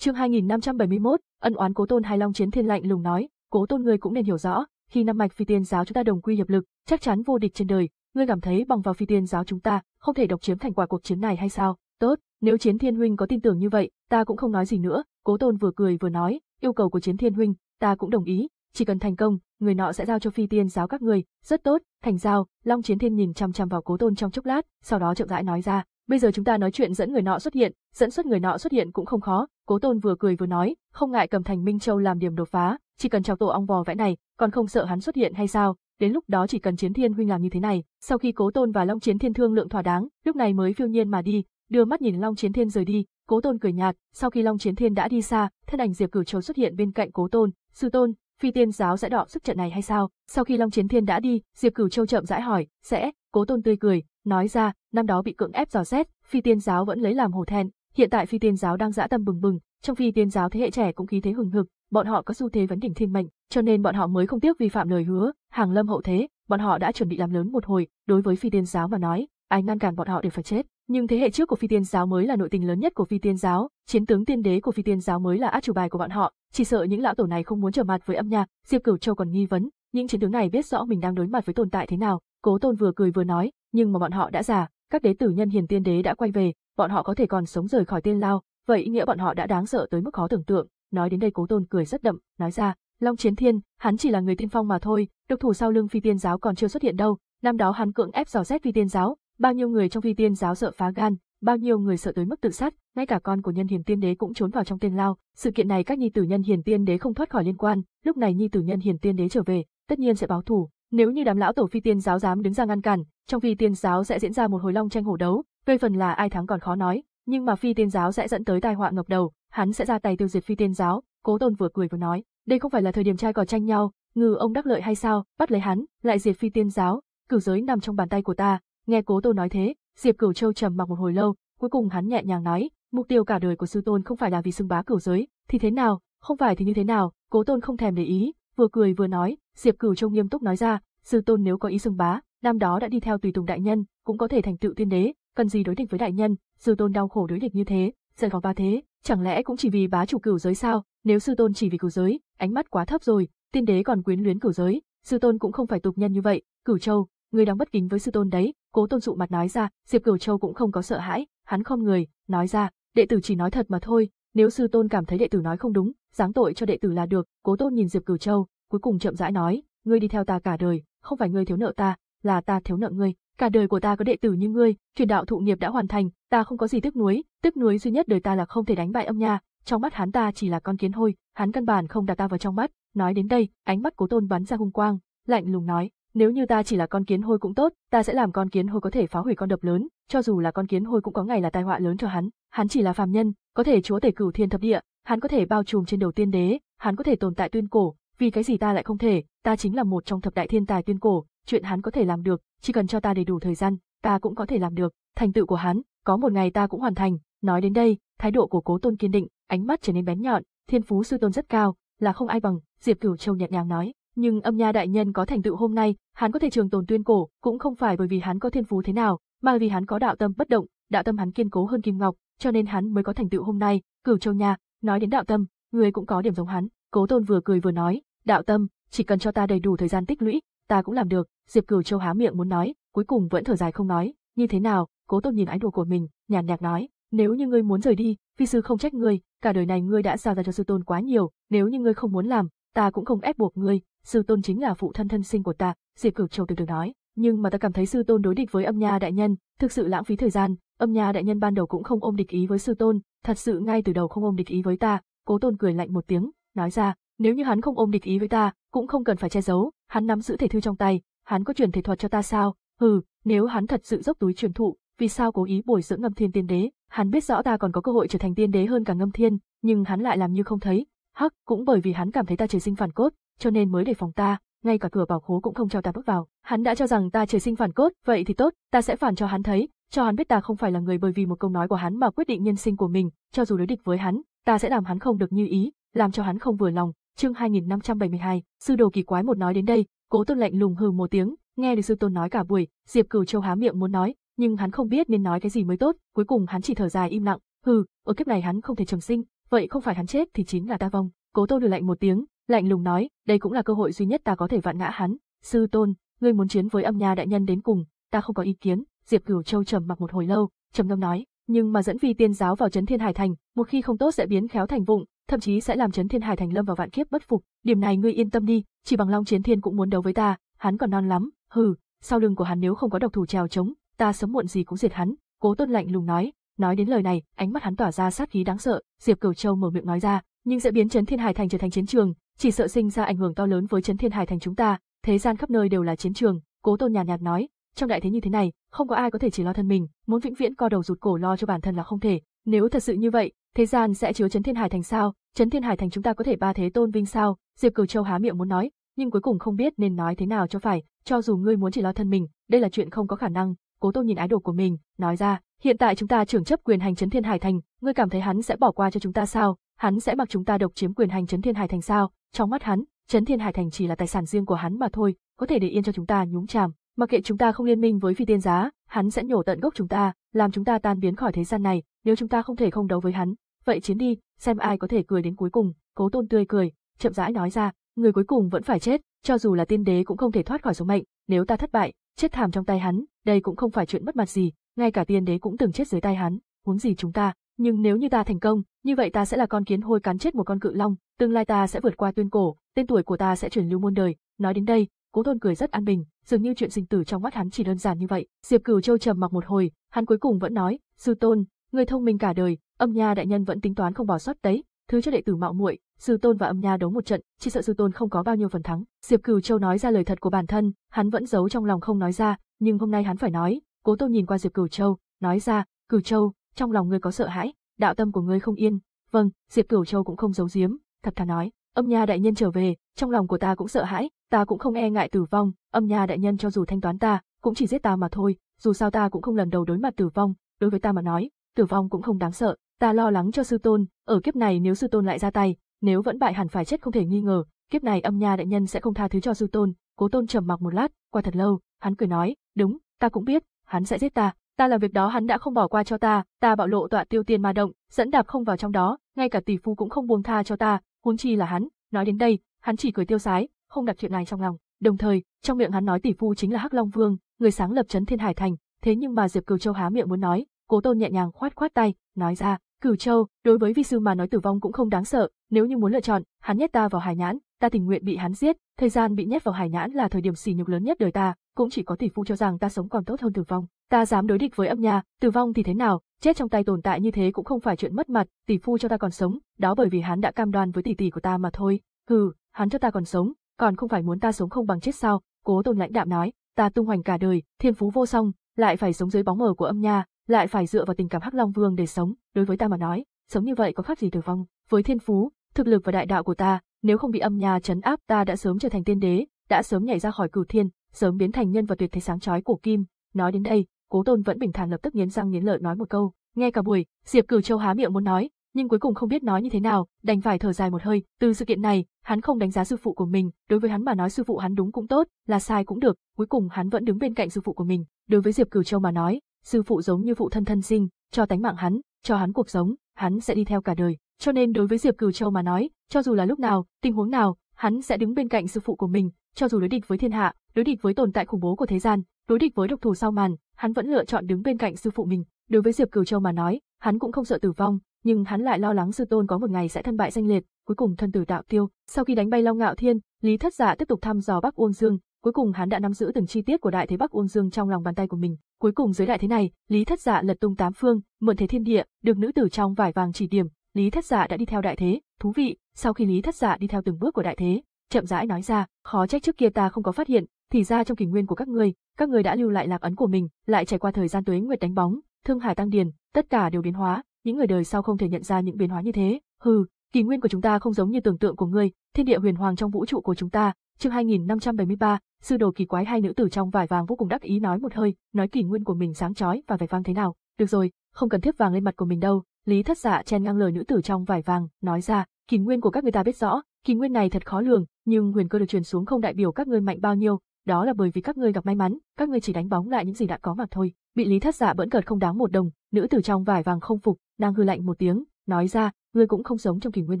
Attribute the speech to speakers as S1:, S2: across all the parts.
S1: Chương 2571, ân oán Cố Tôn Hai Long chiến thiên lạnh lùng nói, Cố Tôn ngươi cũng nên hiểu rõ, khi năm mạch phi tiên giáo chúng ta đồng quy hiệp lực, chắc chắn vô địch trên đời, ngươi cảm thấy bằng vào phi tiên giáo chúng ta, không thể độc chiếm thành quả cuộc chiến này hay sao? Tốt, nếu Chiến Thiên huynh có tin tưởng như vậy, ta cũng không nói gì nữa, Cố Tôn vừa cười vừa nói, yêu cầu của Chiến Thiên huynh, ta cũng đồng ý, chỉ cần thành công, người nọ sẽ giao cho phi tiên giáo các ngươi, rất tốt, thành giao, Long Chiến Thiên nhìn chăm chăm vào Cố Tôn trong chốc lát, sau đó chậm rãi nói ra, Bây giờ chúng ta nói chuyện dẫn người nọ xuất hiện, dẫn xuất người nọ xuất hiện cũng không khó, Cố Tôn vừa cười vừa nói, không ngại cầm thành Minh Châu làm điểm đột phá, chỉ cần chào tổ ong vò vẽ này, còn không sợ hắn xuất hiện hay sao? Đến lúc đó chỉ cần Chiến Thiên huynh làm như thế này, sau khi Cố Tôn và Long Chiến Thiên thương lượng thỏa đáng, lúc này mới phiêu nhiên mà đi, đưa mắt nhìn Long Chiến Thiên rời đi, Cố Tôn cười nhạt, sau khi Long Chiến Thiên đã đi xa, thân ảnh Diệp Cửu Châu xuất hiện bên cạnh Cố Tôn, "Sư Tôn, Phi Tiên giáo sẽ đọ sức trận này hay sao?" Sau khi Long Chiến Thiên đã đi, Diệp Cửu Châu chậm rãi hỏi, "Sẽ?" Cố Tôn tươi cười, Nói ra, năm đó bị cưỡng ép dò xét, phi tiên giáo vẫn lấy làm hổ thẹn, hiện tại phi tiên giáo đang dã tâm bừng bừng, trong phi tiên giáo thế hệ trẻ cũng khí thế hừng hực, bọn họ có xu thế vấn đỉnh thiên mệnh, cho nên bọn họ mới không tiếc vi phạm lời hứa, hàng lâm hậu thế, bọn họ đã chuẩn bị làm lớn một hồi, đối với phi tiên giáo mà nói, ai ngăn cản bọn họ đều phải chết. Nhưng thế hệ trước của phi tiên giáo mới là nội tình lớn nhất của phi tiên giáo, chiến tướng tiên đế của phi tiên giáo mới là át chủ bài của bọn họ, chỉ sợ những lão tổ này không muốn trở mặt với âm nhạc, Diệp Cửu Châu còn nghi vấn, những chiến tướng này biết rõ mình đang đối mặt với tồn tại thế nào, Cố Tôn vừa cười vừa nói, nhưng mà bọn họ đã già, các đế tử nhân hiền tiên đế đã quay về, bọn họ có thể còn sống rời khỏi tiên lao, vậy ý nghĩa bọn họ đã đáng sợ tới mức khó tưởng tượng. Nói đến đây Cố Tôn cười rất đậm, nói ra, Long Chiến Thiên, hắn chỉ là người tiên phong mà thôi, độc thủ sau lưng phi tiên giáo còn chưa xuất hiện đâu, năm đó hắn cưỡng ép dò xét phi tiên giáo, bao nhiêu người trong phi tiên giáo sợ phá gan, bao nhiêu người sợ tới mức tự sát, ngay cả con của Nhân Hiền Tiên Đế cũng trốn vào trong tiên lao, sự kiện này các nhi tử Nhân Hiền Tiên Đế không thoát khỏi liên quan, lúc này nhi tử Nhân Hiền Tiên Đế trở về, tất nhiên sẽ báo thù, nếu như đám lão tổ phi tiên giáo dám đứng ra ngăn cản, trong phi tiên giáo sẽ diễn ra một hồi long tranh hổ đấu, về phần là ai thắng còn khó nói, nhưng mà phi tiên giáo sẽ dẫn tới tai họa ngập đầu, hắn sẽ ra tay tiêu diệt phi tiên giáo, Cố Tôn vừa cười vừa nói, đây không phải là thời điểm trai cò tranh nhau, ngừ ông đắc lợi hay sao, bắt lấy hắn, lại diệt phi tiên giáo, cửu giới nằm trong bàn tay của ta, nghe Cố Tôn nói thế, Diệp Cửu Châu trầm mặc một hồi lâu, cuối cùng hắn nhẹ nhàng nói, mục tiêu cả đời của sư tôn không phải là vì xưng bá cửu giới, thì thế nào, không phải thì như thế nào, Cố Tôn không thèm để ý, vừa cười vừa nói, Diệp Cửu Châu nghiêm túc nói ra, sư tôn nếu có ý xưng bá, năm đó đã đi theo tùy tùng đại nhân, cũng có thể thành tựu tiên đế, cần gì đối địch với đại nhân, sư tôn đau khổ đối địch như thế, rời khỏi ba thế, chẳng lẽ cũng chỉ vì bá chủ cửu giới sao? Nếu sư tôn chỉ vì cửu giới, ánh mắt quá thấp rồi, tiên đế còn quyến luyến cửu giới, sư tôn cũng không phải tục nhân như vậy, Cửu Châu, ngươi đóng bất kính với sư tôn đấy, Cố Tôn dụ mặt nói ra, Diệp Cửu Châu cũng không có sợ hãi, hắn không người, nói ra, đệ tử chỉ nói thật mà thôi, nếu sư tôn cảm thấy đệ tử nói không đúng, giáng tội cho đệ tử là được, Cố Tôn nhìn Diệp Cửu Châu, cuối cùng chậm rãi nói, ngươi đi theo ta cả đời, không phải ngươi thiếu nợ ta, là ta thiếu nợ ngươi, cả đời của ta có đệ tử như ngươi, truyền đạo thụ nghiệp đã hoàn thành, ta không có gì tiếc nuối, tiếc nuối duy nhất đời ta là không thể đánh bại âm nha, trong mắt hắn ta chỉ là con kiến hôi, hắn căn bản không đặt ta vào trong mắt, nói đến đây, ánh mắt Cố Tôn bắn ra hung quang, lạnh lùng nói, nếu như ta chỉ là con kiến hôi cũng tốt, ta sẽ làm con kiến hôi có thể phá hủy con đập lớn, cho dù là con kiến hôi cũng có ngày là tai họa lớn cho hắn, hắn chỉ là phàm nhân, có thể chúa tể cửu thiên thập địa, hắn có thể bao trùm trên đầu tiên đế, hắn có thể tồn tại tuyên cổ, vì cái gì ta lại không thể, ta chính là một trong thập đại thiên tài tuyên cổ, chuyện hắn có thể làm được, chỉ cần cho ta đầy đủ thời gian, ta cũng có thể làm được, thành tựu của hắn, có một ngày ta cũng hoàn thành. Nói đến đây, thái độ của Cố Tôn kiên định, ánh mắt trở nên bén nhọn, thiên phú sư tôn rất cao, là không ai bằng, Diệp Cửu Châu nhẹ nhàng nói, nhưng âm nha đại nhân có thành tựu hôm nay, hắn có thể trường tồn tuyên cổ, cũng không phải bởi vì hắn có thiên phú thế nào, mà vì hắn có đạo tâm bất động, đạo tâm hắn kiên cố hơn kim ngọc, cho nên hắn mới có thành tựu hôm nay, Cửu Châu nha, nói đến đạo tâm, người cũng có điểm giống hắn, Cố Tôn vừa cười vừa nói, Đạo tâm, chỉ cần cho ta đầy đủ thời gian tích lũy, ta cũng làm được, Diệp Cửu Châu há miệng muốn nói, cuối cùng vẫn thở dài không nói, như thế nào, Cố Tôn nhìn ánh đồ của mình, nhàn nhạt nói, nếu như ngươi muốn rời đi, vi sư không trách ngươi, cả đời này ngươi đã giao ra cho sư tôn quá nhiều, nếu như ngươi không muốn làm, ta cũng không ép buộc ngươi, sư tôn chính là phụ thân thân sinh của ta, Diệp Cửu Châu từ từ nói, nhưng mà ta cảm thấy sư tôn đối địch với âm nha đại nhân, thực sự lãng phí thời gian, âm nha đại nhân ban đầu cũng không ôm địch ý với sư tôn, thật sự ngay từ đầu không ôm địch ý với ta, Cố Tôn cười lạnh một tiếng, nói ra, nếu như hắn không ôm địch ý với ta, cũng không cần phải che giấu, hắn nắm giữ thể thư trong tay, hắn có truyền thể thuật cho ta sao? Hừ, nếu hắn thật sự dốc túi truyền thụ, vì sao cố ý bồi dưỡng Ngâm Thiên Tiên Đế? Hắn biết rõ ta còn có cơ hội trở thành tiên đế hơn cả Ngâm Thiên, nhưng hắn lại làm như không thấy. Hắc, cũng bởi vì hắn cảm thấy ta trời sinh phản cốt, cho nên mới đề phòng ta, ngay cả cửa bảo khố cũng không cho ta bước vào. Hắn đã cho rằng ta trời sinh phản cốt, vậy thì tốt, ta sẽ phản cho hắn thấy, cho hắn biết ta không phải là người bởi vì một câu nói của hắn mà quyết định nhân sinh của mình, cho dù đối địch với hắn, ta sẽ làm hắn không được như ý, làm cho hắn không vừa lòng, chương 2572, sư đồ kỳ quái một nói đến đây, cố tôn lệnh lùng hừ một tiếng, nghe được sư tôn nói cả buổi, Diệp Cửu Châu há miệng muốn nói, nhưng hắn không biết nên nói cái gì mới tốt, cuối cùng hắn chỉ thở dài im lặng, hừ, ở kiếp này hắn không thể trường sinh, vậy không phải hắn chết thì chính là ta vong. Cố tôn hừ lạnh một tiếng, lạnh lùng nói, đây cũng là cơ hội duy nhất ta có thể vạn ngã hắn. Sư tôn, ngươi muốn chiến với âm nha đại nhân đến cùng, ta không có ý kiến. Diệp Cửu Châu trầm mặc một hồi lâu, trầm ngâm nói, nhưng mà dẫn vi tiên giáo vào chấn thiên hải thành, một khi không tốt sẽ biến khéo thành vụng, thậm chí sẽ làm chấn thiên hải thành lâm vào vạn kiếp bất phục, điểm này ngươi yên tâm đi, chỉ bằng Long Chiến Thiên cũng muốn đấu với ta, hắn còn non lắm, hừ, sau lưng của hắn nếu không có độc thủ trèo chống, ta sớm muộn gì cũng diệt hắn, Cố Tôn lạnh lùng nói, nói đến lời này, ánh mắt hắn tỏa ra sát khí đáng sợ, Diệp Cửu Châu mở miệng nói ra, nhưng sẽ biến chấn thiên hải thành trở thành chiến trường, chỉ sợ sinh ra ảnh hưởng to lớn với chấn thiên hải thành chúng ta, thế gian khắp nơi đều là chiến trường, Cố Tôn nhàn nhạt, nhạt nói, trong đại thế như thế này, không có ai có thể chỉ lo thân mình, muốn vĩnh viễn co đầu rụt cổ lo cho bản thân là không thể, nếu thật sự như vậy, thế gian sẽ chứa chấn thiên hải thành sao? Chấn thiên hải thành chúng ta có thể ba thế tôn vinh sao? Diệp Cửu Châu há miệng muốn nói, nhưng cuối cùng không biết nên nói thế nào cho phải. Cho dù ngươi muốn chỉ lo thân mình, đây là chuyện không có khả năng. Cố Tô nhìn ái đồ của mình, nói ra, hiện tại chúng ta trưởng chấp quyền hành chấn thiên hải thành, ngươi cảm thấy hắn sẽ bỏ qua cho chúng ta sao? Hắn sẽ mặc chúng ta độc chiếm quyền hành chấn thiên hải thành sao? Trong mắt hắn, chấn thiên hải thành chỉ là tài sản riêng của hắn mà thôi, có thể để yên cho chúng ta nhúng chàm, mặc kệ chúng ta không liên minh với phi tiên giá, hắn sẽ nhổ tận gốc chúng ta, làm chúng ta tan biến khỏi thế gian này, nếu chúng ta không thể không đấu với hắn, vậy chiến đi, xem ai có thể cười đến cuối cùng, cố tôn tươi cười, chậm rãi nói ra, người cuối cùng vẫn phải chết, cho dù là tiên đế cũng không thể thoát khỏi số mệnh, nếu ta thất bại, chết thảm trong tay hắn, đây cũng không phải chuyện mất mặt gì, ngay cả tiên đế cũng từng chết dưới tay hắn, huống gì chúng ta, nhưng nếu như ta thành công, như vậy ta sẽ là con kiến hôi cắn chết một con cự long, tương lai ta sẽ vượt qua tuyên cổ, tên tuổi của ta sẽ truyền lưu muôn đời, nói đến đây, Cố Tôn cười rất an bình, dường như chuyện sinh tử trong mắt hắn chỉ đơn giản như vậy. Diệp Cửu Châu trầm mặc một hồi, hắn cuối cùng vẫn nói, "Sư tôn, Người thông minh cả đời, âm nha đại nhân vẫn tính toán không bỏ sót đấy, thứ cho đệ tử mạo muội, Sư Tôn và âm nha đấu một trận, chỉ sợ Sư Tôn không có bao nhiêu phần thắng. Diệp Cửu Châu nói ra lời thật của bản thân, hắn vẫn giấu trong lòng không nói ra, nhưng hôm nay hắn phải nói. Cố Tô nhìn qua Diệp Cửu Châu, nói ra, "Cửu Châu, trong lòng ngươi có sợ hãi, đạo tâm của ngươi không yên." Vâng, Diệp Cửu Châu cũng không giấu giếm, thật thà nói, "Âm nha đại nhân trở về, trong lòng của ta cũng sợ hãi, ta cũng không e ngại tử vong, âm nha đại nhân cho dù thanh toán ta, cũng chỉ giết ta mà thôi, dù sao ta cũng không lần đầu đối mặt tử vong, đối với ta mà nói, tử vong cũng không đáng sợ, ta lo lắng cho sư tôn, ở kiếp này nếu sư tôn lại ra tay, nếu vẫn bại hẳn phải chết không thể nghi ngờ, kiếp này âm nha đại nhân sẽ không tha thứ cho sư tôn, cố tôn trầm mặc một lát, qua thật lâu, hắn cười nói, đúng, ta cũng biết, hắn sẽ giết ta, ta làm việc đó hắn đã không bỏ qua cho ta, ta bạo lộ tọa tiêu tiên ma động, dẫn đạp không vào trong đó, ngay cả tỷ phu cũng không buông tha cho ta, huống chi là hắn, nói đến đây, hắn chỉ cười tiêu sái, không đặt chuyện này trong lòng, đồng thời, trong miệng hắn nói tỷ phu chính là Hắc Long Vương, người sáng lập chấn Thiên Hải Thành, thế nhưng mà Diệp Cửu Châu há miệng muốn nói, Cố Tôn nhẹ nhàng khoát khoát tay, nói ra, Cửu Châu, đối với vi sư mà nói tử vong cũng không đáng sợ, nếu như muốn lựa chọn, hắn nhét ta vào hải nhãn, ta tình nguyện bị hắn giết, thời gian bị nhét vào hải nhãn là thời điểm sỉ nhục lớn nhất đời ta, cũng chỉ có tỷ phu cho rằng ta sống còn tốt hơn tử vong. Ta dám đối địch với âm nha, tử vong thì thế nào, chết trong tay tồn tại như thế cũng không phải chuyện mất mặt, tỷ phu cho ta còn sống, đó bởi vì hắn đã cam đoan với tỷ tỷ của ta mà thôi. Hừ, hắn cho ta còn sống, còn không phải muốn ta sống không bằng chết sao? Cố Tôn lãnh đạm nói, ta tung hoành cả đời, thiên phú vô song, lại phải sống dưới bóng mờ của âm nha lại phải dựa vào tình cảm Hắc Long Vương để sống, đối với ta mà nói, sống như vậy có khác gì tử vong. Với thiên phú, thực lực và đại đạo của ta, nếu không bị âm nhà chấn áp ta đã sớm trở thành tiên đế, đã sớm nhảy ra khỏi cửu thiên, sớm biến thành nhân vật tuyệt thế sáng chói của kim. Nói đến đây, Cố Tôn vẫn bình thản lập tức nghiến răng nghiến lợi nói một câu, nghe cả buổi, Diệp Cửu Châu há miệng muốn nói, nhưng cuối cùng không biết nói như thế nào, đành phải thở dài một hơi, từ sự kiện này, hắn không đánh giá sư phụ của mình, đối với hắn mà nói sư phụ hắn đúng cũng tốt, là sai cũng được, cuối cùng hắn vẫn đứng bên cạnh sư phụ của mình, đối với Diệp Cửu Châu mà nói, sư phụ giống như phụ thân thân sinh, cho tánh mạng hắn, cho hắn cuộc sống, hắn sẽ đi theo cả đời. Cho nên đối với Diệp Cửu Châu mà nói, cho dù là lúc nào, tình huống nào, hắn sẽ đứng bên cạnh sư phụ của mình, cho dù đối địch với thiên hạ, đối địch với tồn tại khủng bố của thế gian, đối địch với độc thủ sau màn, hắn vẫn lựa chọn đứng bên cạnh sư phụ mình. Đối với Diệp Cửu Châu mà nói, hắn cũng không sợ tử vong, nhưng hắn lại lo lắng sư tôn có một ngày sẽ thân bại danh liệt, cuối cùng thân tử đạo tiêu. Sau khi đánh bay Long Ngạo Thiên, Lý Thất Giả dạ tiếp tục thăm dò Bắc Uông Dương, Cuối cùng hắn đã nắm giữ từng chi tiết của đại thế Bắc Uông Dương trong lòng bàn tay của mình. Cuối cùng dưới đại thế này, Lý Thất Dạ lật tung tám phương, mượn thế thiên địa, được nữ tử trong vải vàng chỉ điểm, Lý Thất Dạ đã đi theo đại thế, thú vị, sau khi Lý Thất Dạ đi theo từng bước của đại thế, chậm rãi nói ra, khó trách trước kia ta không có phát hiện, thì ra trong kỷ nguyên của các ngươi, các ngươi đã lưu lại lạc ấn của mình, lại trải qua thời gian tuế nguyệt đánh bóng, thương hải tăng điền, tất cả đều biến hóa, những người đời sau không thể nhận ra những biến hóa như thế. Hừ, kỷ nguyên của chúng ta không giống như tưởng tượng của ngươi, thiên địa huyền hoàng trong vũ trụ của chúng ta, chương 2573, Sư đồ kỳ quái hai nữ tử trong vải vàng vô cùng đắc ý nói một hơi, nói kỷ nguyên của mình sáng chói và vẻ vang thế nào. Được rồi, không cần thiếp vàng lên mặt của mình đâu. Lý Thất Dạ chen ngang lời nữ tử trong vải vàng, nói ra, kỷ nguyên của các người ta biết rõ, kỷ nguyên này thật khó lường, nhưng huyền cơ được truyền xuống không đại biểu các ngươi mạnh bao nhiêu, đó là bởi vì các ngươi gặp may mắn, các ngươi chỉ đánh bóng lại những gì đã có mà thôi. Bị Lý Thất Dạ bỡn cợt không đáng một đồng, nữ tử trong vải vàng không phục, đang hư lạnh một tiếng, nói ra, ngươi cũng không giống trong kỷ nguyên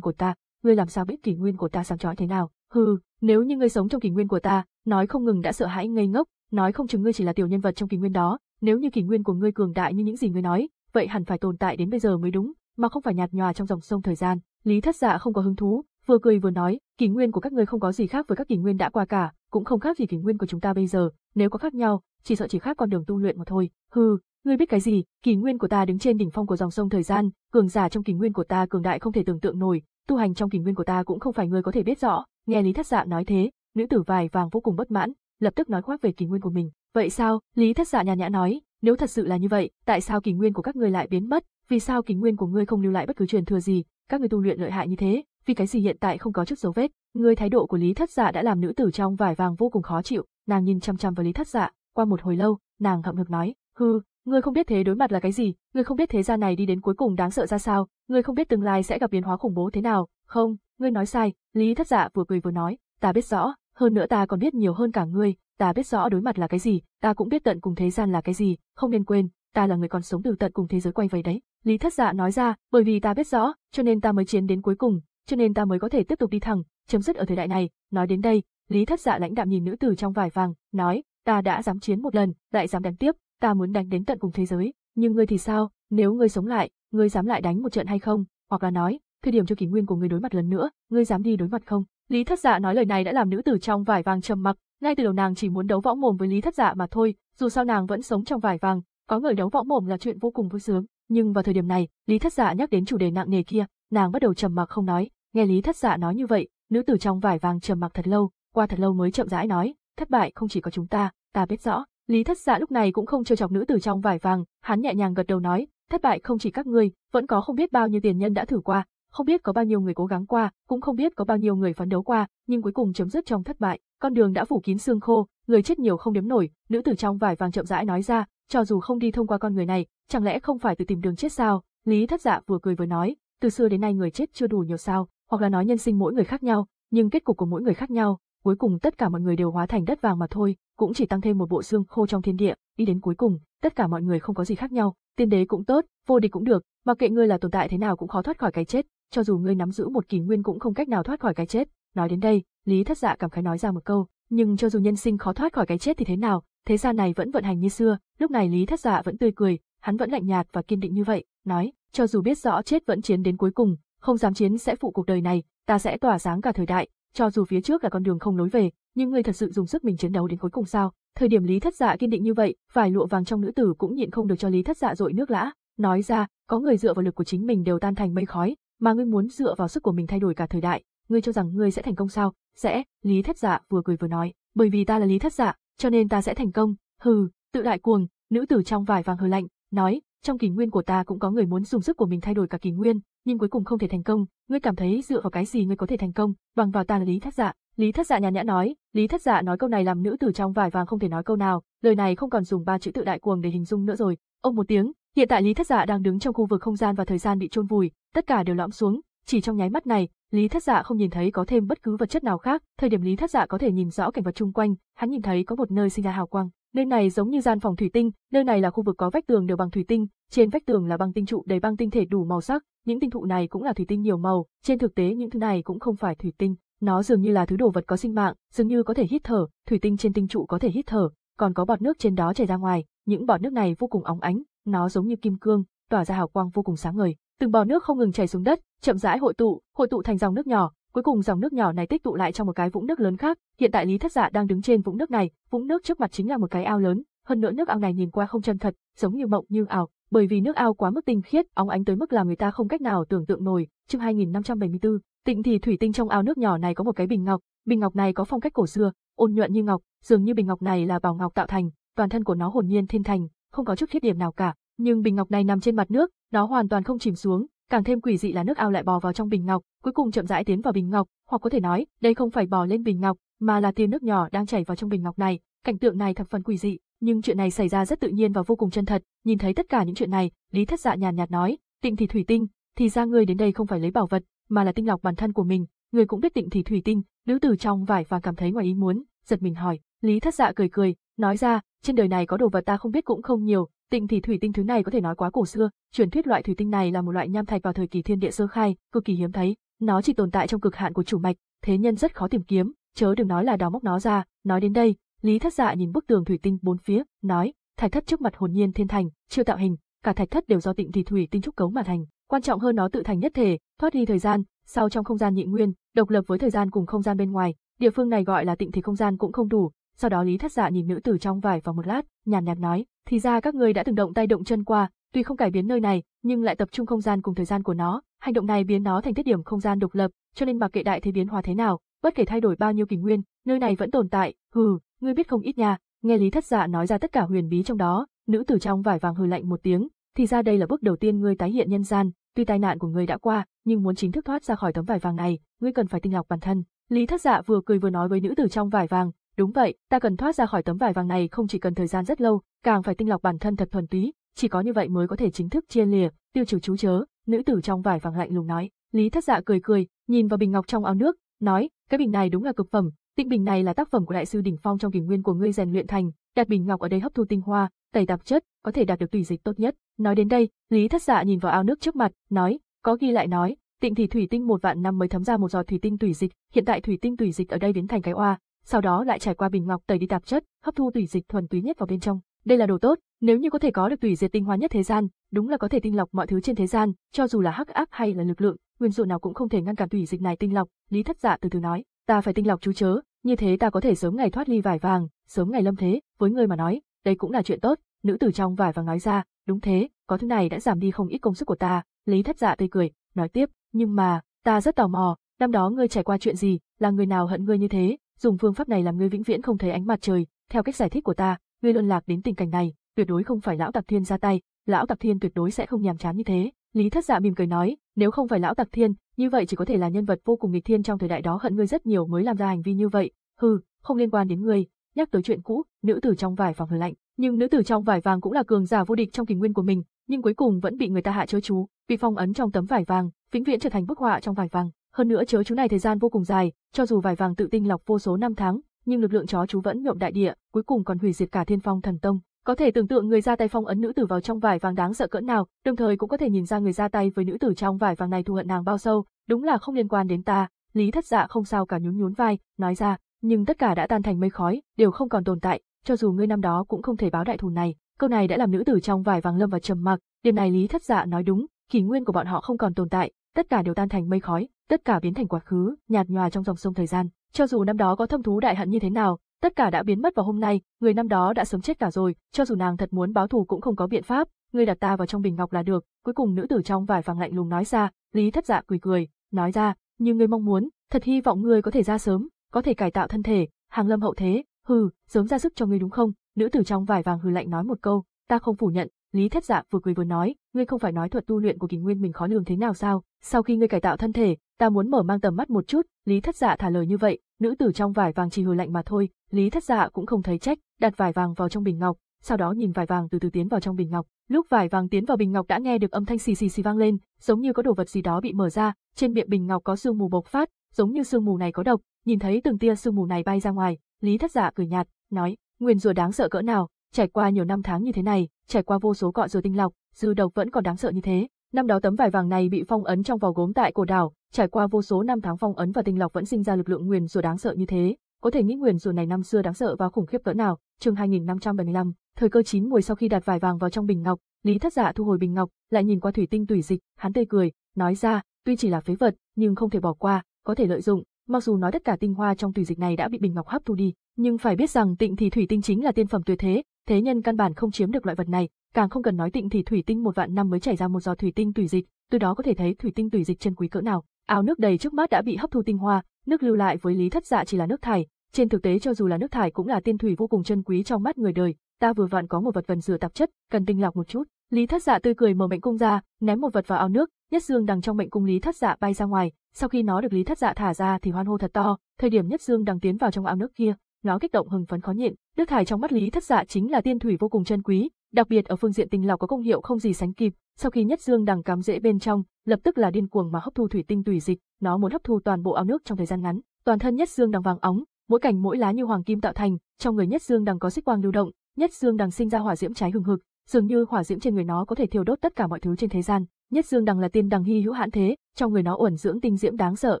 S1: của ta, ngươi làm sao biết kỷ nguyên của ta sáng chói thế nào? Hừ, nếu như ngươi sống trong kỷ nguyên của ta, nói không ngừng đã sợ hãi ngây ngốc, nói không chừng ngươi chỉ là tiểu nhân vật trong kỷ nguyên đó, nếu như kỷ nguyên của ngươi cường đại như những gì ngươi nói, vậy hẳn phải tồn tại đến bây giờ mới đúng, mà không phải nhạt nhòa trong dòng sông thời gian. Lý Thất Dạ không có hứng thú, vừa cười vừa nói, kỷ nguyên của các ngươi không có gì khác với các kỷ nguyên đã qua cả, cũng không khác gì kỷ nguyên của chúng ta bây giờ, nếu có khác nhau, chỉ sợ chỉ khác con đường tu luyện mà thôi. Hừ, ngươi biết cái gì, kỷ nguyên của ta đứng trên đỉnh phong của dòng sông thời gian, cường giả trong kỷ nguyên của ta cường đại không thể tưởng tượng nổi, tu hành trong kỷ nguyên của ta cũng không phải ngươi có thể biết rõ, Nghe Lý Thất Dạ nói thế, nữ tử vải vàng vô cùng bất mãn, lập tức nói khoác về kỷ nguyên của mình. Vậy sao? Lý Thất Dạ nhàn nhã nói, nếu thật sự là như vậy, tại sao kỷ nguyên của các ngươi lại biến mất? Vì sao kỷ nguyên của ngươi không lưu lại bất cứ truyền thừa gì? Các ngươi tu luyện lợi hại như thế, vì cái gì hiện tại không có chút dấu vết? người thái độ của Lý Thất Dạ đã làm nữ tử trong vải vàng vô cùng khó chịu, nàng nhìn chăm chăm vào Lý Thất Dạ, qua một hồi lâu, nàng hậm hực nói, hừ, ngươi không biết thế đối mặt là cái gì, ngươi không biết thế gian này đi đến cuối cùng đáng sợ ra sao, ngươi không biết tương lai sẽ gặp biến hóa khủng bố thế nào, không, ngươi nói sai, Lý Thất Dạ vừa cười vừa nói, ta biết rõ, hơn nữa ta còn biết nhiều hơn cả ngươi, ta biết rõ đối mặt là cái gì, ta cũng biết tận cùng thế gian là cái gì, không nên quên, ta là người còn sống từ tận cùng thế giới quay về đấy. Lý Thất Dạ nói ra, bởi vì ta biết rõ, cho nên ta mới chiến đến cuối cùng, cho nên ta mới có thể tiếp tục đi thẳng, chấm dứt ở thời đại này. Nói đến đây, Lý Thất Dạ lãnh đạm nhìn nữ tử trong vải vàng, nói, ta đã dám chiến một lần, lại dám đánh tiếp, ta muốn đánh đến tận cùng thế giới, nhưng ngươi thì sao, nếu ngươi sống lại, ngươi dám lại đánh một trận hay không? Hoặc là nói, thời điểm cho kỷ nguyên của ngươi đối mặt lần nữa, ngươi dám đi đối mặt không? Lý Thất Dạ nói lời này đã làm nữ tử trong vải vàng trầm mặc, ngay từ đầu nàng chỉ muốn đấu võ mồm với Lý Thất Dạ mà thôi, dù sao nàng vẫn sống trong vải vàng, có người đấu võ mồm là chuyện vô cùng vui sướng, nhưng vào thời điểm này, Lý Thất Dạ nhắc đến chủ đề nặng nề kia, nàng bắt đầu trầm mặc không nói, nghe Lý Thất Dạ nói như vậy, nữ tử trong vải vàng trầm mặc thật lâu, qua thật lâu mới chậm rãi nói, thất bại không chỉ có chúng ta, ta biết rõ. Lý Thất Dạ lúc này cũng không trêu chọc nữ tử trong vải vàng, hắn nhẹ nhàng gật đầu nói, thất bại không chỉ các ngươi, vẫn có không biết bao nhiêu tiền nhân đã thử qua, không biết có bao nhiêu người cố gắng qua, cũng không biết có bao nhiêu người phấn đấu qua, nhưng cuối cùng chấm dứt trong thất bại. Con đường đã phủ kín xương khô, người chết nhiều không đếm nổi, nữ tử trong vải vàng chậm rãi nói ra, cho dù không đi thông qua con người này, chẳng lẽ không phải tự tìm đường chết sao? Lý Thất Dạ vừa cười vừa nói, từ xưa đến nay người chết chưa đủ nhiều sao, hoặc là nói nhân sinh mỗi người khác nhau, nhưng kết cục của mỗi người khác nhau, cuối cùng tất cả mọi người đều hóa thành đất vàng mà thôi, cũng chỉ tăng thêm một bộ xương khô trong thiên địa, đi đến cuối cùng, tất cả mọi người không có gì khác nhau, tiên đế cũng tốt, vô địch cũng được, mặc kệ ngươi là tồn tại thế nào cũng khó thoát khỏi cái chết, cho dù ngươi nắm giữ một kỷ nguyên cũng không cách nào thoát khỏi cái chết. Nói đến đây, Lý Thất Dạ cảm khái nói ra một câu, nhưng cho dù nhân sinh khó thoát khỏi cái chết thì thế nào, thế gian này vẫn vận hành như xưa, lúc này Lý Thất Dạ vẫn tươi cười, hắn vẫn lạnh nhạt và kiên định như vậy, nói, cho dù biết rõ chết vẫn chiến đến cuối cùng, không dám chiến sẽ phụ cuộc đời này, ta sẽ tỏa sáng cả thời đại, cho dù phía trước là con đường không lối về, nhưng ngươi thật sự dùng sức mình chiến đấu đến cuối cùng sao? Thời điểm Lý Thất Dạ kiên định như vậy, vài lụa vàng trong nữ tử cũng nhịn không được cho Lý Thất Dạ dội nước lã, nói ra, có người dựa vào lực của chính mình đều tan thành mây khói, mà ngươi muốn dựa vào sức của mình thay đổi cả thời đại, ngươi cho rằng ngươi sẽ thành công sao? Sẽ, Lý Thất Dạ vừa cười vừa nói, bởi vì ta là Lý Thất Dạ, cho nên ta sẽ thành công. Hừ, tự đại cuồng, nữ tử trong vải vàng hừ lạnh, nói, trong kỷ nguyên của ta cũng có người muốn dùng sức của mình thay đổi cả kỷ nguyên, nhưng cuối cùng không thể thành công, ngươi cảm thấy dựa vào cái gì ngươi có thể thành công, bằng vào ta là Lý Thất Dạ. Lý Thất Dạ nhàn nhã nói, Lý Thất Dạ nói câu này làm nữ tử trong vải vàng không thể nói câu nào, lời này không còn dùng ba chữ tự đại cuồng để hình dung nữa rồi. Ông một tiếng, Hiện tại Lý Thất Dạ đang đứng trong khu vực không gian và thời gian bị chôn vùi, tất cả đều lõm xuống, chỉ trong nháy mắt này, Lý Thất Dạ không nhìn thấy có thêm bất cứ vật chất nào khác, thời điểm Lý Thất Dạ có thể nhìn rõ cảnh vật chung quanh, hắn nhìn thấy có một nơi sinh ra hào quang, nơi này giống như gian phòng thủy tinh, nơi này là khu vực có vách tường đều bằng thủy tinh, trên vách tường là băng tinh trụ đầy băng tinh thể đủ màu sắc, những tinh thụ này cũng là thủy tinh nhiều màu, trên thực tế những thứ này cũng không phải thủy tinh, nó dường như là thứ đồ vật có sinh mạng, dường như có thể hít thở, thủy tinh trên tinh trụ có thể hít thở, còn có bọt nước trên đó chảy ra ngoài, những bọt nước này vô cùng óng ánh, nó giống như kim cương, tỏa ra hào quang vô cùng sáng ngời. Từng bò nước không ngừng chảy xuống đất, chậm rãi hội tụ, hội tụ thành dòng nước nhỏ, cuối cùng dòng nước nhỏ này tích tụ lại trong một cái vũng nước lớn khác. Hiện tại Lý Thất Dạ đang đứng trên vũng nước này, vũng nước trước mặt chính là một cái ao lớn, hơn nữa nước ao này nhìn qua không chân thật, giống như mộng như ảo, bởi vì nước ao quá mức tinh khiết, óng ánh tới mức làm người ta không cách nào tưởng tượng nổi. Chương 2574, Tịnh thì thủy tinh trong ao nước nhỏ này có một cái bình ngọc, bình ngọc này có phong cách cổ xưa, ôn nhuận như ngọc, dường như bình ngọc này là bảo ngọc tạo thành, toàn thân của nó hồn nhiên thiên thành, không có chút khuyết điểm nào cả, nhưng bình ngọc này nằm trên mặt nước, nó hoàn toàn không chìm xuống, càng thêm quỷ dị là nước ao lại bò vào trong bình ngọc, cuối cùng chậm rãi tiến vào bình ngọc, hoặc có thể nói, đây không phải bò lên bình ngọc, mà là tia nước nhỏ đang chảy vào trong bình ngọc này, cảnh tượng này thập phần quỷ dị, nhưng chuyện này xảy ra rất tự nhiên và vô cùng chân thật, nhìn thấy tất cả những chuyện này, Lý Thất Dạ nhàn nhạt, nói, Tịnh thì thủy tinh, thì ra ngươi đến đây không phải lấy bảo vật, mà là tinh lọc bản thân của mình, ngươi cũng biết Tịnh thì thủy tinh, nữ tử trong vải và cảm thấy ngoài ý muốn, giật mình hỏi, Lý Thất Dạ cười cười, nói ra, trên đời này có đồ vật ta không biết cũng không nhiều, Tịnh thủy thủy tinh thứ này có thể nói quá cổ xưa, truyền thuyết loại thủy tinh này là một loại nham thạch vào thời kỳ thiên địa sơ khai, cực kỳ hiếm thấy, nó chỉ tồn tại trong cực hạn của chủ mạch, thế nhân rất khó tìm kiếm, chớ đừng nói là đào móc nó ra. Nói đến đây, Lý Thất Dạ nhìn bức tường thủy tinh bốn phía, nói: "Thạch thất trước mặt hồn nhiên thiên thành, chưa tạo hình, cả thạch thất đều do tịnh thủy thủy tinh trúc cấu mà thành, quan trọng hơn nó tự thành nhất thể, thoát đi thời gian, sau trong không gian nhị nguyên, độc lập với thời gian cùng không gian bên ngoài, địa phương này gọi là tịnh thì không gian cũng không đủ, sau đó Lý Thất Dạ nhìn nữ tử trong vải vào một lát, nhàn nhạt nói, thì ra các ngươi đã từng động tay động chân qua, tuy không cải biến nơi này, nhưng lại tập trung không gian cùng thời gian của nó, hành động này biến nó thành tiết điểm không gian độc lập, cho nên mặc kệ đại thế biến hóa thế nào, bất kể thay đổi bao nhiêu kỷ nguyên, nơi này vẫn tồn tại, hừ, ngươi biết không ít nha. Nghe Lý Thất Dạ nói ra tất cả huyền bí trong đó, nữ tử trong vải vàng hừ lạnh một tiếng, thì ra đây là bước đầu tiên ngươi tái hiện nhân gian, tuy tai nạn của ngươi đã qua, nhưng muốn chính thức thoát ra khỏi tấm vải vàng này, ngươi cần phải tinh lọc bản thân. Lý Thất Dạ vừa cười vừa nói với nữ tử trong vải vàng, Đúng vậy, ta cần thoát ra khỏi tấm vải vàng này không chỉ cần thời gian rất lâu, càng phải tinh lọc bản thân thật thuần túy, chỉ có như vậy mới có thể chính thức chia lìa, tiêu trừ chú chớ, nữ tử trong vải vàng lạnh lùng nói. Lý Thất Dạ cười cười, nhìn vào bình ngọc trong ao nước, nói, cái bình này đúng là cực phẩm, tinh bình này là tác phẩm của đại sư đỉnh phong trong kỷ nguyên của ngươi rèn luyện thành, đặt bình ngọc ở đây hấp thu tinh hoa, tẩy tạp chất, có thể đạt được tùy dịch tốt nhất. Nói đến đây, Lý Thất Dạ nhìn vào ao nước trước mặt, nói, có ghi lại nói, tịnh thì thủy tinh một vạn năm mới thấm ra một giọt thủy tinh tùy dịch, hiện tại thủy tinh tùy dịch ở đây biến thành cái oa, sau đó lại trải qua bình ngọc tẩy đi tạp chất, hấp thu tủy dịch thuần túy nhất vào bên trong. Đây là đồ tốt, nếu như có thể có được tủy diệt tinh hoa nhất thế gian, đúng là có thể tinh lọc mọi thứ trên thế gian, cho dù là hắc ác hay là lực lượng, nguyên dụ nào cũng không thể ngăn cản tủy dịch này tinh lọc, Lý Thất Dạ từ từ nói, ta phải tinh lọc chú chớ, như thế ta có thể sớm ngày thoát ly vải vàng, sớm ngày lâm thế, với ngươi mà nói, đây cũng là chuyện tốt, nữ tử trong vải vàng nói ra, đúng thế, có thứ này đã giảm đi không ít công sức của ta, Lý Thất Dạ tươi cười, nói tiếp, nhưng mà, ta rất tò mò, năm đó ngươi trải qua chuyện gì, là người nào hận ngươi như thế, dùng phương pháp này làm ngươi vĩnh viễn không thấy ánh mặt trời. Theo cách giải thích của ta, ngươi luân lạc đến tình cảnh này, tuyệt đối không phải lão Tạc Thiên ra tay, lão Tạc Thiên tuyệt đối sẽ không nhàm chán như thế. Lý Thất Dạ mỉm cười nói, nếu không phải lão Tạc Thiên, như vậy chỉ có thể là nhân vật vô cùng nghịch thiên trong thời đại đó hận ngươi rất nhiều mới làm ra hành vi như vậy. Hừ, không liên quan đến ngươi. Nhắc tới chuyện cũ, nữ tử trong vải vàng hừ lạnh, nhưng nữ tử trong vải vàng cũng là cường giả vô địch trong kỷ nguyên của mình, nhưng cuối cùng vẫn bị người ta hạ chớ chú, bị phong ấn trong tấm vải vàng, vĩnh viễn trở thành bức họa trong vải vàng. Hơn nữa chớ chú này thời gian vô cùng dài, cho dù vải vàng tự tinh lọc vô số năm tháng, nhưng lực lượng chó chú vẫn nhộm đại địa, cuối cùng còn hủy diệt cả Thiên Phong Thần Tông. Có thể tưởng tượng người ra tay phong ấn nữ tử vào trong vải vàng đáng sợ cỡ nào, đồng thời cũng có thể nhìn ra người ra tay với nữ tử trong vải vàng này thù hận nàng bao sâu, đúng là không liên quan đến ta. Lý Thất Dạ không sao cả nhún nhún vai, nói ra, nhưng tất cả đã tan thành mây khói, đều không còn tồn tại, cho dù ngươi năm đó cũng không thể báo đại thù này. Câu này đã làm nữ tử trong vải vàng lâm vào trầm mặc, điểm này Lý Thất Dạ nói đúng, kỷ nguyên của bọn họ không còn tồn tại, tất cả đều tan thành mây khói, tất cả biến thành quá khứ, nhạt nhòa trong dòng sông thời gian. Cho dù năm đó có thâm thú đại hận như thế nào, tất cả đã biến mất vào hôm nay, người năm đó đã sớm chết cả rồi, cho dù nàng thật muốn báo thù cũng không có biện pháp, ngươi đặt ta vào trong bình ngọc là được. Cuối cùng nữ tử trong vải vàng lạnh lùng nói ra, Lý Thất Dạ cười cười, nói ra, như ngươi mong muốn, thật hy vọng ngươi có thể ra sớm, có thể cải tạo thân thể, hàng lâm hậu thế, hừ, sớm ra sức cho ngươi đúng không? Nữ tử trong vải vàng hừ lạnh nói một câu, ta không phủ nhận, Lý Thất Dạ vừa cười vừa nói, ngươi không phải nói thuật tu luyện của kình nguyên mình khó lường thế nào sao? Sau khi ngươi cải tạo thân thể, ta muốn mở mang tầm mắt một chút. Lý Thất Dạ thả lời như vậy, nữ tử trong vải vàng chỉ hừ lạnh mà thôi. Lý Thất Dạ cũng không thấy trách, đặt vải vàng vào trong bình ngọc, sau đó nhìn vải vàng từ từ tiến vào trong bình ngọc. Lúc vải vàng tiến vào bình ngọc đã nghe được âm thanh xì xì xì vang lên, giống như có đồ vật gì đó bị mở ra, trên miệng bình ngọc có sương mù bộc phát, giống như sương mù này có độc, nhìn thấy từng tia sương mù này bay ra ngoài, Lý Thất Dạ cười nhạt, nói, nguyên rùa đáng sợ cỡ nào, Trải qua nhiều năm tháng như thế này, trải qua vô số cọ rửa tinh lọc, dư độc vẫn còn đáng sợ như thế. Năm đó tấm vải vàng này bị phong ấn trong vỏ gốm tại cổ đảo, trải qua vô số năm tháng phong ấn và tinh lọc vẫn sinh ra lực lượng nguyền rủa đáng sợ như thế. Có thể nghĩ nguyền rủa này năm xưa đáng sợ và khủng khiếp cỡ nào. Chương 2575, thời cơ chín mùi sau khi đặt vải vàng vào trong bình ngọc, Lý Thất Dạ thu hồi bình ngọc, lại nhìn qua thủy tinh tủy dịch, hắn tươi cười, nói ra, tuy chỉ là phế vật, nhưng không thể bỏ qua, có thể lợi dụng, mặc dù nói tất cả tinh hoa trong tùy dịch này đã bị bình ngọc hấp thu đi, nhưng phải biết rằng tịnh thì thủy tinh chính là tiên phẩm tuyệt thế, thế nhân căn bản không chiếm được loại vật này, càng không cần nói tịnh thì thủy tinh một vạn năm mới chảy ra một giò thủy tinh tùy dịch, từ đó có thể thấy thủy tinh tùy dịch chân quý cỡ nào. Áo nước đầy trước mắt đã bị hấp thu tinh hoa, nước lưu lại với Lý Thất Dạ chỉ là nước thải, trên thực tế cho dù là nước thải cũng là tiên thủy vô cùng chân quý trong mắt người đời, ta vừa vặn có một vật cần rửa tạp chất, cần tinh lọc một chút. Lý Thất Dạ tươi cười mở mệnh cung ra, ném một vật vào ao nước, nhất dương đằng trong mệnh cung Lý Thất Dạ bay ra ngoài, sau khi nó được Lý Thất Dạ thả ra thì hoan hô thật to, thời điểm nhất dương đằng tiến vào trong ao nước kia, nó kích động hừng phấn khó nhịn, nước thải trong mắt Lý Thất Dạ chính là tiên thủy vô cùng chân quý, đặc biệt ở phương diện tinh lọc có công hiệu không gì sánh kịp, sau khi nhất dương đằng cắm rễ bên trong, lập tức là điên cuồng mà hấp thu thủy tinh tùy dịch, nó muốn hấp thu toàn bộ ao nước trong thời gian ngắn, toàn thân nhất dương đằng vàng óng, mỗi cảnh mỗi lá như hoàng kim tạo thành, trong người nhất dương đằng có xích quang lưu động, nhất dương đằng sinh ra hỏa diễm trái hừng hực, dường như hỏa diễm trên người nó có thể thiêu đốt tất cả mọi thứ trên thế gian. Nhất dương đằng là tiên đằng hy hữu hạn thế, trong người nó uẩn dưỡng tinh diễm đáng sợ,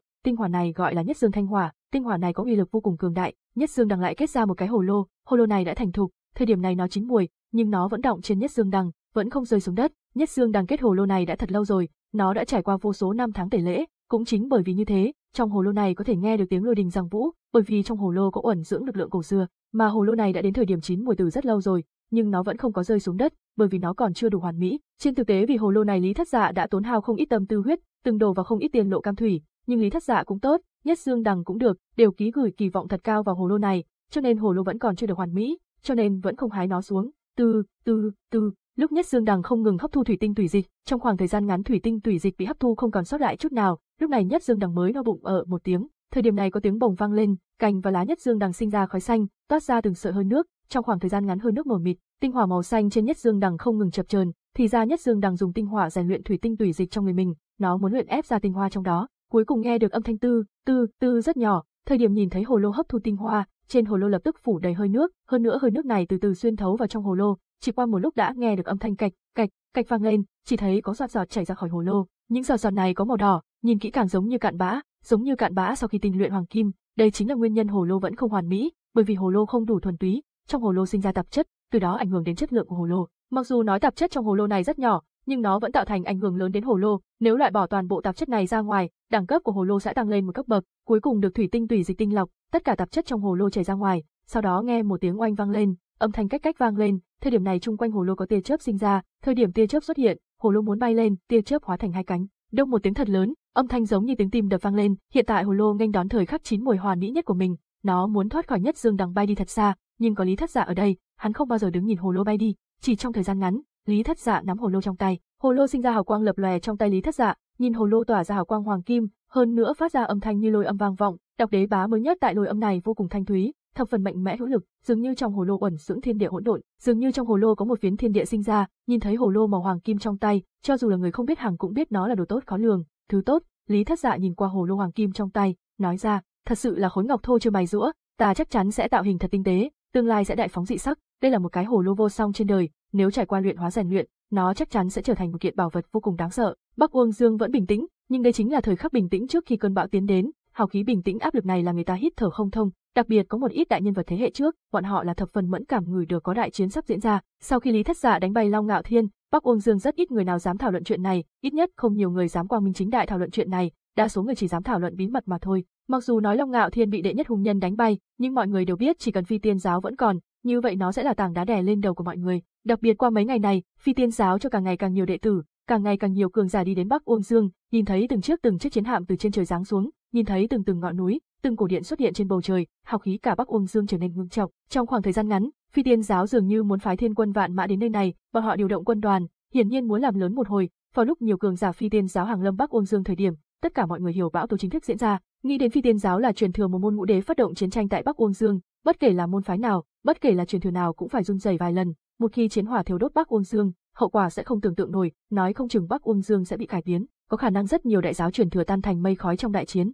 S1: tinh hỏa này gọi là nhất dương thanh hỏa, tinh hỏa này có uy lực vô cùng cường đại, Nhất Dương Đằng lại kết ra một cái hồ lô, hồ lô này đã thành thục, thời điểm này nó chín muồi, nhưng nó vẫn động trên Nhất Dương Đằng, vẫn không rơi xuống đất. Nhất Dương Đằng kết hồ lô này đã thật lâu rồi, nó đã trải qua vô số năm tháng tẩy lễ, cũng chính bởi vì như thế, trong hồ lô này có thể nghe được tiếng lôi đình giằng vũ, bởi vì trong hồ lô có ẩn dưỡng lực lượng cổ xưa, mà hồ lô này đã đến thời điểm chín muồi từ rất lâu rồi, nhưng nó vẫn không có rơi xuống đất, bởi vì nó còn chưa đủ hoàn mỹ. Trên thực tế vì hồ lô này Lý Thất Dạ đã tốn hao không ít tâm tư huyết, từng đổ vào không ít tiền lộ cam thủy, nhưng Lý Thất Dạ cũng tốt, Nhất Dương Đằng cũng được, đều ký gửi kỳ vọng thật cao vào hồ lô này, cho nên hồ lô vẫn còn chưa được hoàn mỹ, cho nên vẫn không hái nó xuống. Từ, từ, từ, lúc Nhất Dương Đằng không ngừng hấp thu thủy tinh tủy dịch, trong khoảng thời gian ngắn thủy tinh tủy dịch bị hấp thu không còn sót lại chút nào, lúc này Nhất Dương Đằng mới no bụng ở một tiếng, thời điểm này có tiếng bồng vang lên, cành và lá Nhất Dương Đằng sinh ra khói xanh, toát ra từng sợi hơi nước, trong khoảng thời gian ngắn hơi nước mờ mịt, tinh hỏa màu xanh trên Nhất Dương Đằng không ngừng chập chờn, thì ra Nhất Dương Đằng dùng tinh hỏa rèn luyện thủy tinh tủy dịch trong người mình, nó muốn luyện ép ra tinh hoa trong đó, cuối cùng nghe được âm thanh tư, tư, tư rất nhỏ, thời điểm nhìn thấy hồ lô hấp thu tinh hoa, trên hồ lô lập tức phủ đầy hơi nước, hơn nữa hơi nước này từ từ xuyên thấu vào trong hồ lô, chỉ qua một lúc đã nghe được âm thanh cạch, cạch, cạch vang lên, chỉ thấy có giọt giọt chảy ra khỏi hồ lô, những giọt giọt này có màu đỏ, nhìn kỹ càng giống như cạn bã, giống như cạn bã sau khi tinh luyện hoàng kim, đây chính là nguyên nhân hồ lô vẫn không hoàn mỹ, bởi vì hồ lô không đủ thuần túy, trong hồ lô sinh ra tạp chất, từ đó ảnh hưởng đến chất lượng của hồ lô. Mặc dù nói tạp chất trong hồ lô này rất nhỏ, nhưng nó vẫn tạo thành ảnh hưởng lớn đến hồ lô, nếu loại bỏ toàn bộ tạp chất này ra ngoài, đẳng cấp của hồ lô sẽ tăng lên một cấp bậc, cuối cùng được thủy tinh tùy dịch tinh lọc, tất cả tạp chất trong hồ lô chảy ra ngoài, sau đó nghe một tiếng oanh vang lên, âm thanh cách cách vang lên, thời điểm này chung quanh hồ lô có tia chớp sinh ra, thời điểm tia chớp xuất hiện, hồ lô muốn bay lên, tia chớp hóa thành hai cánh, đông một tiếng thật lớn, âm thanh giống như tiếng tim đập vang lên, hiện tại hồ lô nghênh đón thời khắc chín mùi hoàn mỹ nhất của mình, nó muốn thoát khỏi nhất dương đằng bay đi thật xa, nhưng có lý thất giả dạ ở đây, hắn không bao giờ đứng nhìn hồ lô bay đi, chỉ trong thời gian ngắn, Lý Thất Dạ nắm hồ lô trong tay, hồ lô sinh ra hào quang lập lòe trong tay Lý Thất Dạ, nhìn hồ lô tỏa ra hào quang hoàng kim, hơn nữa phát ra âm thanh như lôi âm vang vọng, đọc đế bá mới nhất tại lôi âm này vô cùng thanh thúy, thập phần mạnh mẽ hữu lực, dường như trong hồ lô ẩn dưỡng thiên địa hỗn độn, dường như trong hồ lô có một phiến thiên địa sinh ra, nhìn thấy hồ lô màu hoàng kim trong tay, cho dù là người không biết hàng cũng biết nó là đồ tốt khó lường, thứ tốt, Lý Thất Dạ nhìn qua hồ lô hoàng kim trong tay, nói ra, thật sự là khối ngọc thô chưa mài rũa, ta chắc chắn sẽ tạo hình thật tinh tế, tương lai sẽ đại phóng dị sắc, đây là một cái hồ lô vô song trên đời, nếu trải qua luyện hóa rèn luyện, nó chắc chắn sẽ trở thành một kiện bảo vật vô cùng đáng sợ. Bắc Uông Dương vẫn bình tĩnh, nhưng đây chính là thời khắc bình tĩnh trước khi cơn bão tiến đến, hào khí bình tĩnh áp lực này là người ta hít thở không thông, đặc biệt có một ít đại nhân vật thế hệ trước, bọn họ là thập phần mẫn cảm người được có đại chiến sắp diễn ra. Sau khi Lý Thất Dạ đánh bay Long Ngạo Thiên, Bắc Uông Dương rất ít người nào dám thảo luận chuyện này, ít nhất không nhiều người dám quang minh chính đại thảo luận chuyện này, đa số người chỉ dám thảo luận bí mật mà thôi. Mặc dù nói Long Ngạo Thiên bị đệ nhất hùng nhân đánh bay, nhưng mọi người đều biết chỉ cần phi tiên giáo vẫn còn, như vậy nó sẽ là tảng đá đè lên đầu của mọi người. Đặc biệt qua mấy ngày này, phi tiên giáo cho càng ngày càng nhiều đệ tử, càng ngày càng nhiều cường giả đi đến Bắc Uông Dương, nhìn thấy từng chiếc từng chiếc chiến hạm từ trên trời giáng xuống, nhìn thấy từng từng ngọn núi, từng cổ điện xuất hiện trên bầu trời, học khí cả Bắc Uông Dương trở nên ngưng trọng. Trong khoảng thời gian ngắn, phi tiên giáo dường như muốn phái thiên quân vạn mã đến nơi này, bọn họ điều động quân đoàn, hiển nhiên muốn làm lớn một hồi. Vào lúc nhiều cường giả phi tiên giáo hàng lâm Bắc Uông Dương thời điểm, tất cả mọi người hiểu bão tố chính thức diễn ra, nghĩ đến phi tiên giáo là truyền thừa một môn ngũ đế phát động chiến tranh tại Bắc Uông Dương, bất kể là môn phái nào, bất kể là truyền thừa nào cũng phải run rẩy vài lần, một khi chiến hỏa thiếu đốt Bắc Uông Dương, hậu quả sẽ không tưởng tượng nổi, nói không chừng Bắc Uông Dương sẽ bị cải biến, có khả năng rất nhiều đại giáo truyền thừa tan thành mây khói trong đại chiến,